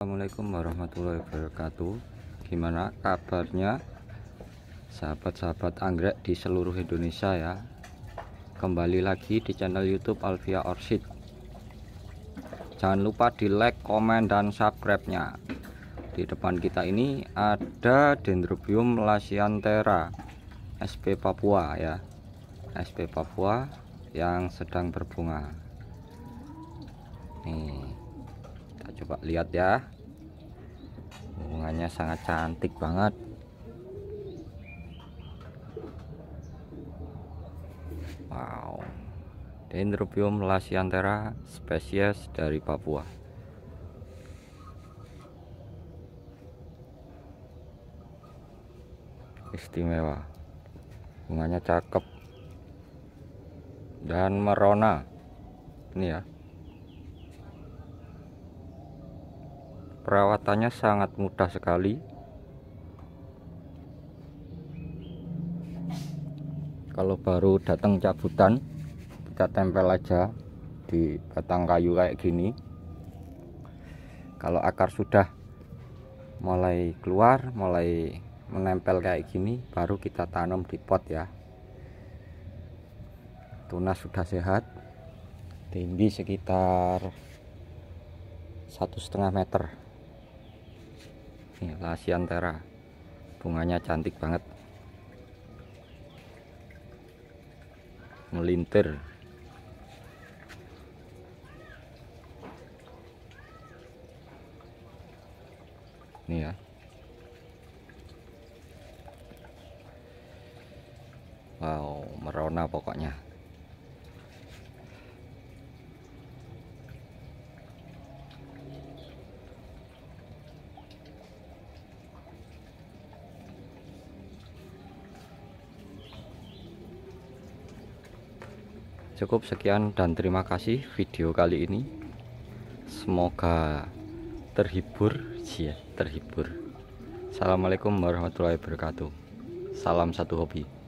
Assalamualaikum warahmatullahi wabarakatuh Gimana kabarnya Sahabat-sahabat anggrek di seluruh Indonesia ya Kembali lagi di channel youtube Alvia Orchid Jangan lupa di like, komen, dan subscribe nya Di depan kita ini ada Dendrobium lasiantera SP Papua ya SP Papua yang sedang berbunga coba lihat ya bunganya sangat cantik banget wow Dendrobium lasiantera spesies dari Papua istimewa bunganya cakep dan merona ini ya perawatannya sangat mudah sekali kalau baru datang cabutan kita tempel aja di batang kayu kayak gini kalau akar sudah mulai keluar mulai menempel kayak gini baru kita tanam di pot ya tunas sudah sehat tinggi sekitar satu setengah meter ini lasiantera bunganya cantik banget melintir ini ya wow merona pokoknya cukup sekian dan terima kasih video kali ini semoga terhibur ya terhibur Assalamualaikum warahmatullahi wabarakatuh salam satu hobi